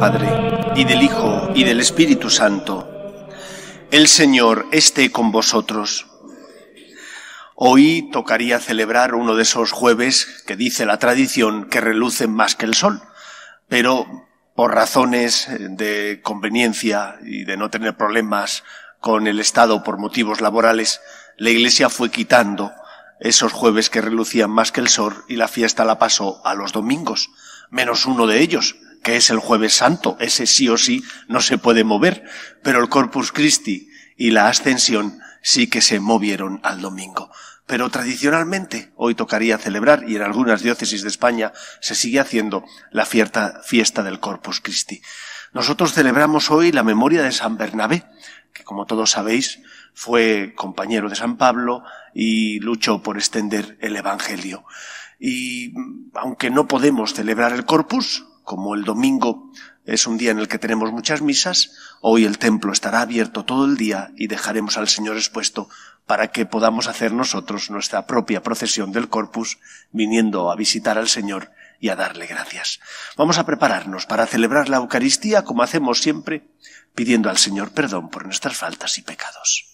Padre, y del Hijo, y del Espíritu Santo. El Señor esté con vosotros. Hoy tocaría celebrar uno de esos jueves que dice la tradición que relucen más que el sol, pero por razones eh, de conveniencia y de no tener problemas con el Estado por motivos laborales, la Iglesia fue quitando esos jueves que relucían más que el sol y la fiesta la pasó a los domingos, menos uno de ellos, que es el jueves santo, ese sí o sí no se puede mover, pero el Corpus Christi y la ascensión sí que se movieron al domingo. Pero tradicionalmente hoy tocaría celebrar, y en algunas diócesis de España se sigue haciendo, la fiesta, fiesta del Corpus Christi. Nosotros celebramos hoy la memoria de San Bernabé, que como todos sabéis fue compañero de San Pablo y luchó por extender el Evangelio. Y mm, aunque no podemos celebrar el Corpus, como el domingo es un día en el que tenemos muchas misas, hoy el templo estará abierto todo el día y dejaremos al Señor expuesto para que podamos hacer nosotros nuestra propia procesión del corpus, viniendo a visitar al Señor y a darle gracias. Vamos a prepararnos para celebrar la Eucaristía como hacemos siempre, pidiendo al Señor perdón por nuestras faltas y pecados.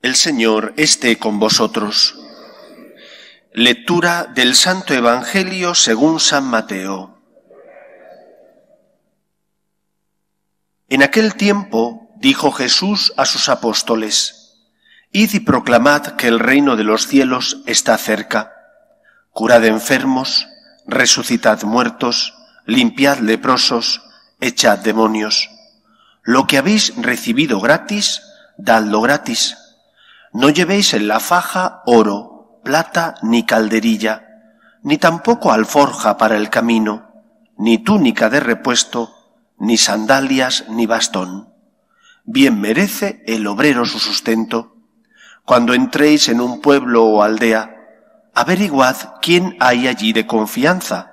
El Señor esté con vosotros Lectura del Santo Evangelio según San Mateo. En aquel tiempo dijo Jesús a sus apóstoles, Id y proclamad que el reino de los cielos está cerca. Curad enfermos, resucitad muertos, limpiad leprosos, echad demonios. Lo que habéis recibido gratis, dadlo gratis. No llevéis en la faja oro plata ni calderilla, ni tampoco alforja para el camino, ni túnica de repuesto, ni sandalias, ni bastón. Bien merece el obrero su sustento. Cuando entréis en un pueblo o aldea, averiguad quién hay allí de confianza,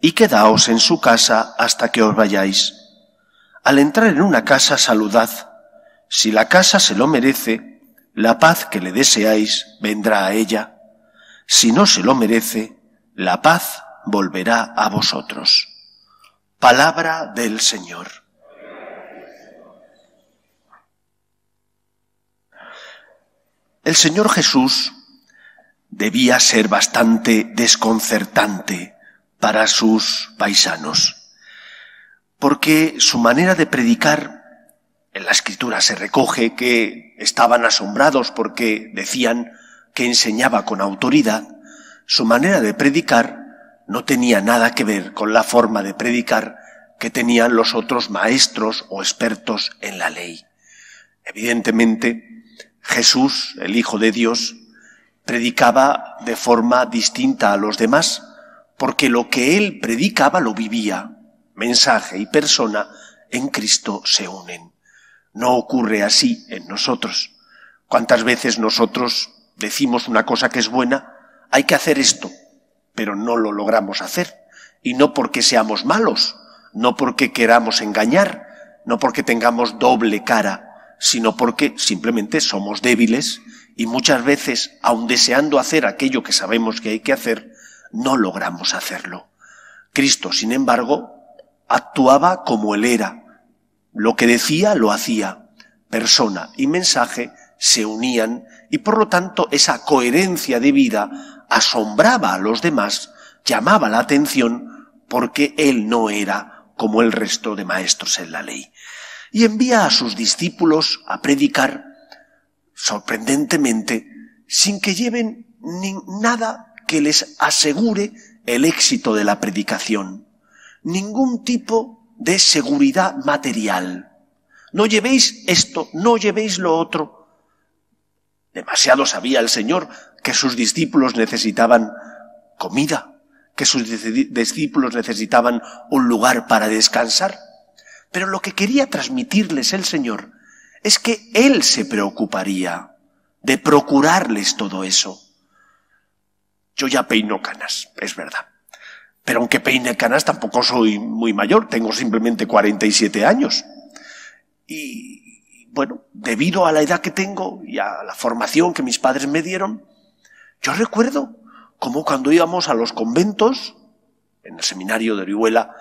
y quedaos en su casa hasta que os vayáis. Al entrar en una casa saludad. Si la casa se lo merece, la paz que le deseáis vendrá a ella si no se lo merece, la paz volverá a vosotros. Palabra del Señor. El Señor Jesús debía ser bastante desconcertante para sus paisanos, porque su manera de predicar en la escritura se recoge que estaban asombrados porque decían, que enseñaba con autoridad, su manera de predicar no tenía nada que ver con la forma de predicar que tenían los otros maestros o expertos en la ley. Evidentemente, Jesús, el Hijo de Dios, predicaba de forma distinta a los demás, porque lo que él predicaba lo vivía. Mensaje y persona en Cristo se unen. No ocurre así en nosotros. ¿Cuántas veces nosotros decimos una cosa que es buena, hay que hacer esto, pero no lo logramos hacer. Y no porque seamos malos, no porque queramos engañar, no porque tengamos doble cara, sino porque simplemente somos débiles y muchas veces, aun deseando hacer aquello que sabemos que hay que hacer, no logramos hacerlo. Cristo, sin embargo, actuaba como Él era. Lo que decía, lo hacía. Persona y mensaje se unían y por lo tanto esa coherencia de vida asombraba a los demás, llamaba la atención porque él no era como el resto de maestros en la ley. Y envía a sus discípulos a predicar, sorprendentemente, sin que lleven ni nada que les asegure el éxito de la predicación, ningún tipo de seguridad material. No llevéis esto, no llevéis lo otro, Demasiado sabía el Señor que sus discípulos necesitaban comida, que sus discípulos necesitaban un lugar para descansar. Pero lo que quería transmitirles el Señor es que Él se preocuparía de procurarles todo eso. Yo ya peino canas, es verdad. Pero aunque peine canas tampoco soy muy mayor, tengo simplemente 47 años. Y bueno, debido a la edad que tengo y a la formación que mis padres me dieron, yo recuerdo como cuando íbamos a los conventos, en el seminario de Orihuela,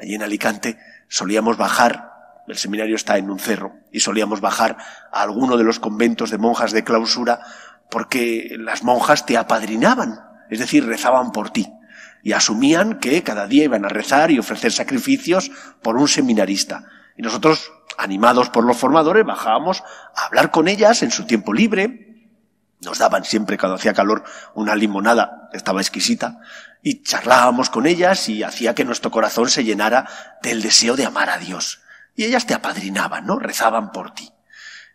allí en Alicante, solíamos bajar, el seminario está en un cerro, y solíamos bajar a alguno de los conventos de monjas de clausura porque las monjas te apadrinaban, es decir, rezaban por ti y asumían que cada día iban a rezar y ofrecer sacrificios por un seminarista. Y nosotros, animados por los formadores, bajábamos a hablar con ellas en su tiempo libre. Nos daban siempre, cuando hacía calor, una limonada, estaba exquisita, y charlábamos con ellas y hacía que nuestro corazón se llenara del deseo de amar a Dios. Y ellas te apadrinaban, ¿no? Rezaban por ti.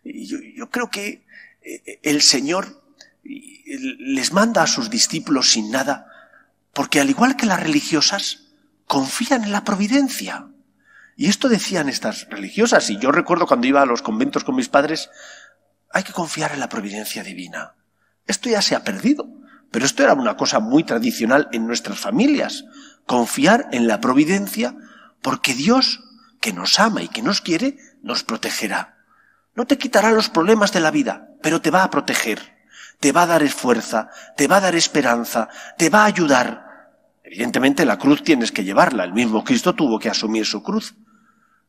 Y yo, yo creo que eh, eh, el Señor les manda a sus discípulos sin nada, porque al igual que las religiosas, confían en la providencia. Y esto decían estas religiosas, y yo recuerdo cuando iba a los conventos con mis padres, hay que confiar en la providencia divina. Esto ya se ha perdido, pero esto era una cosa muy tradicional en nuestras familias, confiar en la providencia porque Dios, que nos ama y que nos quiere, nos protegerá. No te quitará los problemas de la vida, pero te va a proteger, te va a dar fuerza, te va a dar esperanza, te va a ayudar. Evidentemente la cruz tienes que llevarla, el mismo Cristo tuvo que asumir su cruz,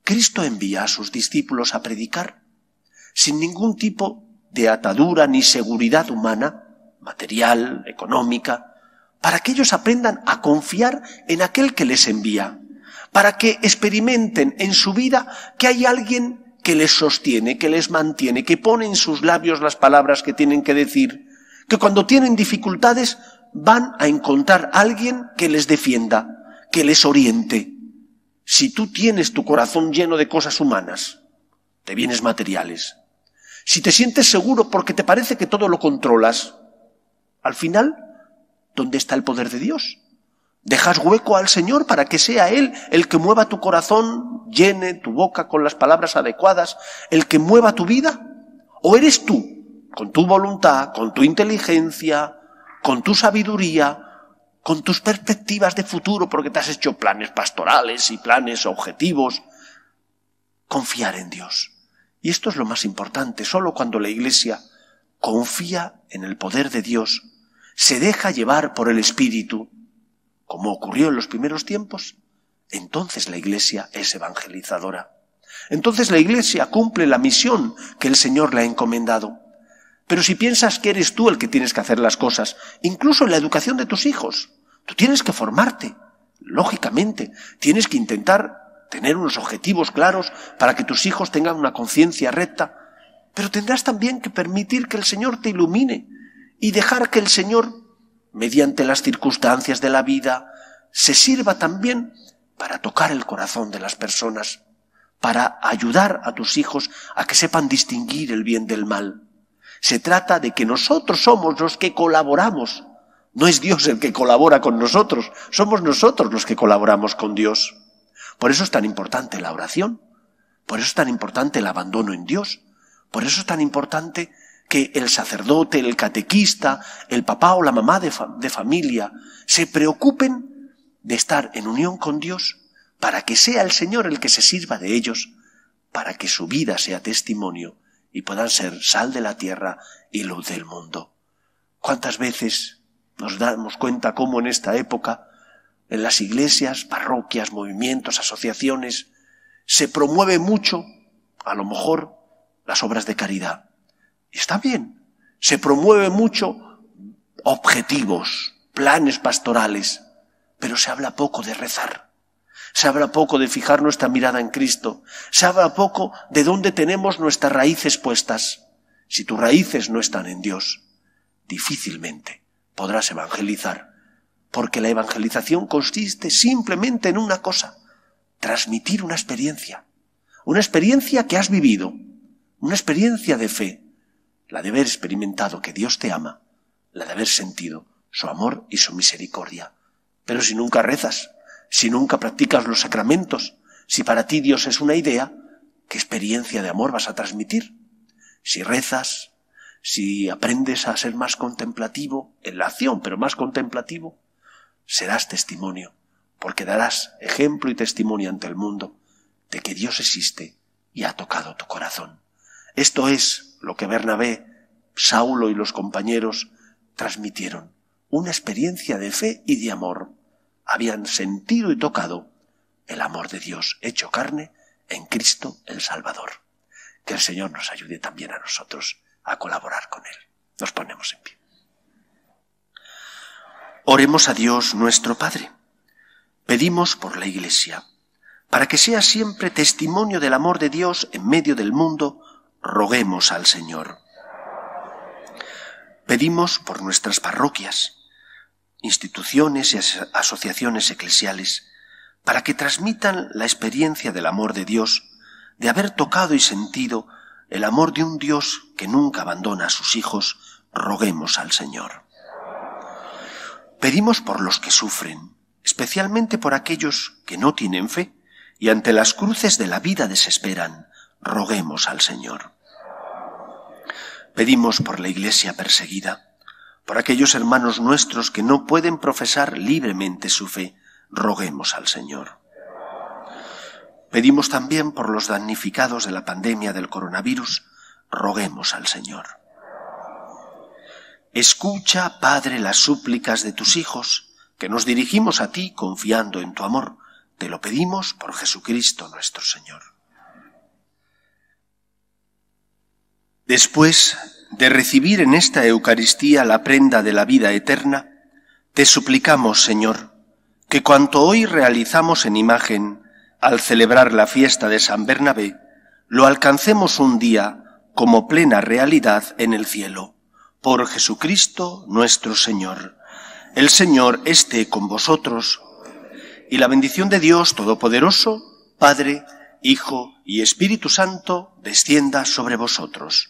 Cristo envía a sus discípulos a predicar sin ningún tipo de atadura ni seguridad humana, material, económica, para que ellos aprendan a confiar en aquel que les envía, para que experimenten en su vida que hay alguien que les sostiene, que les mantiene, que pone en sus labios las palabras que tienen que decir, que cuando tienen dificultades van a encontrar a alguien que les defienda, que les oriente. Si tú tienes tu corazón lleno de cosas humanas, de bienes materiales, si te sientes seguro porque te parece que todo lo controlas, al final, ¿dónde está el poder de Dios? Dejas hueco al Señor para que sea Él el que mueva tu corazón, llene tu boca con las palabras adecuadas, el que mueva tu vida. ¿O eres tú, con tu voluntad, con tu inteligencia, con tu sabiduría, con tus perspectivas de futuro, porque te has hecho planes pastorales y planes objetivos. Confiar en Dios. Y esto es lo más importante. Solo cuando la Iglesia confía en el poder de Dios, se deja llevar por el Espíritu, como ocurrió en los primeros tiempos, entonces la Iglesia es evangelizadora. Entonces la Iglesia cumple la misión que el Señor le ha encomendado. Pero si piensas que eres tú el que tienes que hacer las cosas, incluso en la educación de tus hijos, tú tienes que formarte, lógicamente, tienes que intentar tener unos objetivos claros para que tus hijos tengan una conciencia recta, pero tendrás también que permitir que el Señor te ilumine y dejar que el Señor, mediante las circunstancias de la vida, se sirva también para tocar el corazón de las personas, para ayudar a tus hijos a que sepan distinguir el bien del mal. Se trata de que nosotros somos los que colaboramos. No es Dios el que colabora con nosotros, somos nosotros los que colaboramos con Dios. Por eso es tan importante la oración, por eso es tan importante el abandono en Dios, por eso es tan importante que el sacerdote, el catequista, el papá o la mamá de, familia se preocupen de estar en unión con Dios para que sea el Señor el que se sirva de ellos, para que su vida sea testimonio y puedan ser sal de la tierra y luz del mundo. ¿Cuántas veces nos damos cuenta cómo en esta época, en las iglesias, parroquias, movimientos, asociaciones, se promueve mucho, a lo mejor, las obras de caridad? Está bien, se promueve mucho objetivos, planes pastorales, pero se habla poco de rezar. Se habla poco de fijar nuestra mirada en Cristo. Se habla poco de dónde tenemos nuestras raíces puestas. Si tus raíces no están en Dios, difícilmente podrás evangelizar, porque la evangelización consiste simplemente en una cosa, transmitir una experiencia, una experiencia que has vivido, una experiencia de fe, la de haber experimentado que Dios te ama, la de haber sentido su amor y su misericordia. Pero si nunca rezas, si nunca practicas los sacramentos, si para ti Dios es una idea, ¿qué experiencia de amor vas a transmitir? Si rezas, si aprendes a ser más contemplativo, en la acción, pero más contemplativo, serás testimonio, porque darás ejemplo y testimonio ante el mundo de que Dios existe y ha tocado tu corazón. Esto es lo que Bernabé, Saulo y los compañeros transmitieron, una experiencia de fe y de amor habían sentido y tocado el amor de Dios hecho carne en Cristo el Salvador. Que el Señor nos ayude también a nosotros a colaborar con Él. Nos ponemos en pie. Oremos a Dios nuestro Padre. Pedimos por la Iglesia, para que sea siempre testimonio del amor de Dios en medio del mundo, roguemos al Señor. Pedimos por nuestras parroquias, instituciones y asociaciones eclesiales para que transmitan la experiencia del amor de Dios, de haber tocado y sentido el amor de un Dios que nunca abandona a sus hijos, roguemos al Señor. Pedimos por los que sufren, especialmente por aquellos que no tienen fe y ante las cruces de la vida desesperan, roguemos al Señor. Pedimos por la Iglesia perseguida, por aquellos hermanos nuestros que no pueden profesar libremente su fe, roguemos al Señor. Pedimos también por los damnificados de la pandemia del coronavirus, roguemos al Señor. Escucha, Padre, las súplicas de tus hijos, que nos dirigimos a ti confiando en tu amor. Te lo pedimos por Jesucristo nuestro Señor. Después de recibir en esta Eucaristía la prenda de la vida eterna, te suplicamos, Señor, que cuanto hoy realizamos en imagen al celebrar la fiesta de San Bernabé, lo alcancemos un día como plena realidad en el cielo. Por Jesucristo nuestro Señor. El Señor esté con vosotros y la bendición de Dios Todopoderoso, Padre, Hijo y Espíritu Santo, descienda sobre vosotros.